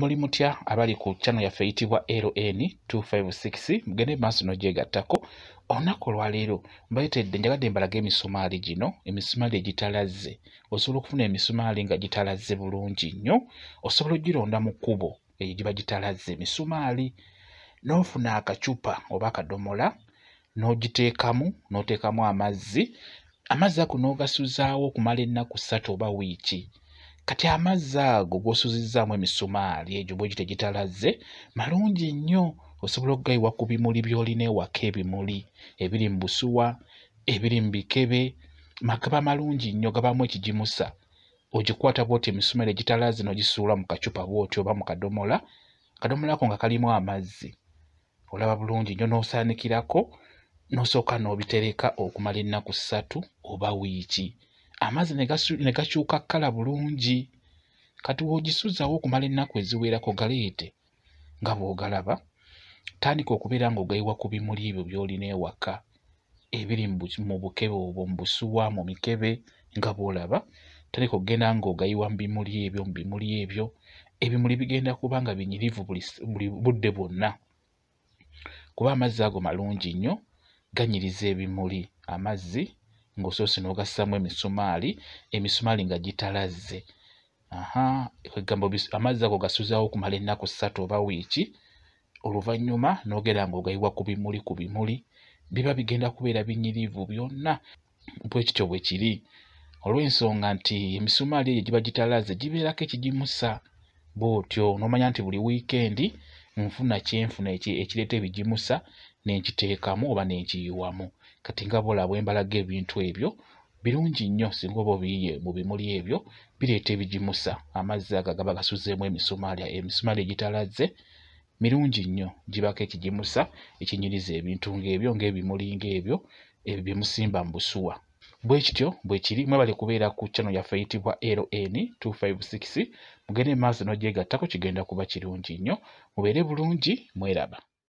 muli mutya abali ku channel yaffe eyitibwa ln 256 mugende maaso n'ogyegattako olunaku olwaleero mbayitedde njagadde mbalaga emisumaali gino emisumaali egitalazze osobola okufuna emisumaali nga gitalazze bulungi nnyo osobola ogironda mu kkubo eyo giba gitalazze emisumaali n'ofuna akacupa oba akadomola n'ogiteekamu n'oteekamu amazzi amazzi ako n'ogasuzaawo okumala ennaku ssatu oba wiiki kati amazzi ago gosuzizzaamu emisumaali egyo bwe gite gitalazze malungi nnyo osobola okugayiwa ku bimuli by'olina ewaka ebimuli ebiri mu busuwa ebiri mu bikebe magaba malungi nnyo gabamu ekigimusa ogikwata bwoti emisumaali egitalazze n'ogisuula mu kacupa bwoti oba mu kadomola kadomola ako nga kalimu amazzi olaba bulungi nnyo n'osaanikirako n'osooka n'obitereka okumala ennaku ssatu oba wiiki amazzi ne gakyuka kkala bulungi kati w'ogisuzawo okumala ennaku eziweerako galeete nga bw'ogalaba tandika okubeera ng'ogayiwa ku bimuli ebyo by'olina ewaka ebiri mu bukebe obwo mu busuwa mu mikebe nga bw'olaba tandika okugenda ng'ogayiwa mu bimuli ebyo mu bimuli ebyo ebimuli bigenda kuba nga binyirivu buli budde bwonna kuba amazzi ago malungi nnyo ganyiriza ebimuli amazzi ng'osoose n'ogassaamu emisumaali emisumaali nga gitalazze aha egambo amazzi ago gasuzaawo okumala ennaku ssatu oba wiiki oluvannyuma n'ogera ng'ogayiwa ku bimuli ku bimuli biba bigenda kubeera binyirivu byonna bwe kityo bwe kiri olw'ensonga nti emisumaali eyo giba gitalaze gibeerako ekigimusa bw'otyo n'omanya nti buli wiikendi nfuna kyenfuna ekireeta ebigimusa nenkiteekamu oba nenkiyiwamu kati nga bola bwembalaga ebintu ebyo birungi nnyo singa oba obiyiye mu bimuli ebyo bireeta ebigimusa amazzi aga gaba gasuzeemu emisumaali emisumaali egitalazze mirungi nnyo gibako ekigimusa ekinyiriza ebintu ngaebyo ngaebimuli ngaebyo ebyo bye musimba mu busuwa bwe kityo bwe kiri mwebali kubeera ku channel yaffe eyitibwa ln 256 mugende mu maaso n'ogyegattako kigenda kuba kirungi nnyo mubeere bulungi mweraba